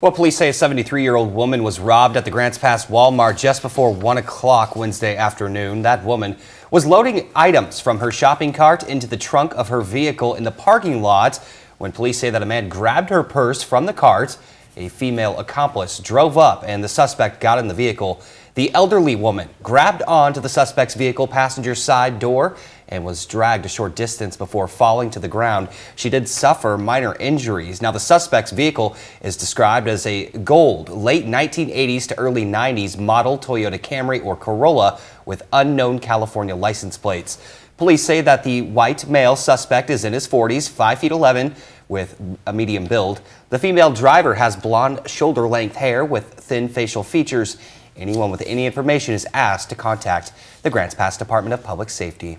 Well, police say a 73 year old woman was robbed at the Grants Pass Walmart just before 1 o'clock Wednesday afternoon. That woman was loading items from her shopping cart into the trunk of her vehicle in the parking lot when police say that a man grabbed her purse from the cart a female accomplice drove up and the suspect got in the vehicle. The elderly woman grabbed onto the suspect's vehicle passenger side door and was dragged a short distance before falling to the ground. She did suffer minor injuries. Now, the suspect's vehicle is described as a gold, late 1980s to early 90s model Toyota Camry or Corolla with unknown California license plates. Police say that the white male suspect is in his 40s, 5 feet 11, with a medium build. The female driver has blonde shoulder length hair with thin facial features. Anyone with any information is asked to contact the Grants Pass Department of Public Safety.